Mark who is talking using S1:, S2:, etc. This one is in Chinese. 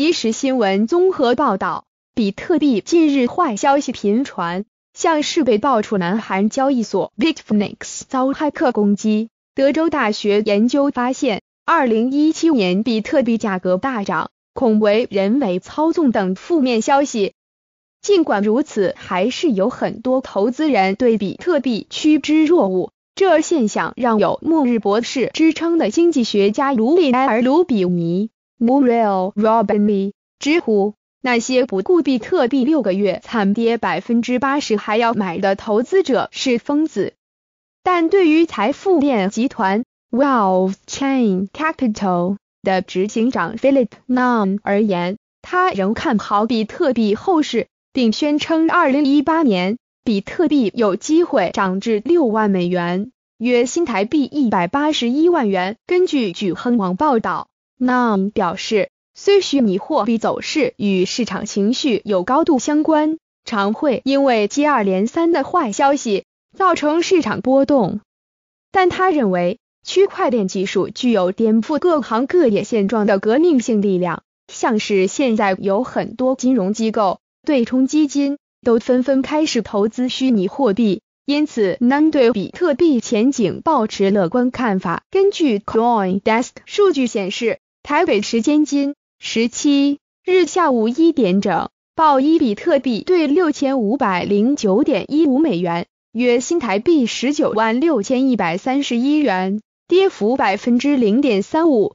S1: 即时新闻综合报道，比特币近日坏消息频传，像是被爆出南韩交易所 Bitfinex 遭骇客攻击，德州大学研究发现，二零一七年比特币价格大涨恐为人为操纵等负面消息。尽管如此，还是有很多投资人对比特币趋之若鹜，这现象让有“末日博士”之称的经济学家卢里埃尔·卢比尼。m u r r e l r o b i n l y 知乎：那些不顾比特币六个月惨跌百分之八十还要买的投资者是疯子。但对于财富链集团 Wealth Chain Capital 的执行长 Philip Nam 而言，他仍看好比特币后市，并宣称二零一八年比特币有机会涨至六万美元，约新台币一百八十一万元。根据举亨网报道。n a n 表示，虽虚拟货币走势与市场情绪有高度相关，常会因为接二连三的坏消息造成市场波动，但他认为区块链技术具有颠覆各行各业现状的革命性力量。像是现在有很多金融机构、对冲基金都纷纷开始投资虚拟货币，因此 n a n 对比特币前景保持乐观看法。根据 Coin Desk 数据显示，台北时间今十七日下午一点整，报一比特币兑六千五百零九点一五美元，约新台币十九万六千一百三十一元，跌幅百分之零点三五。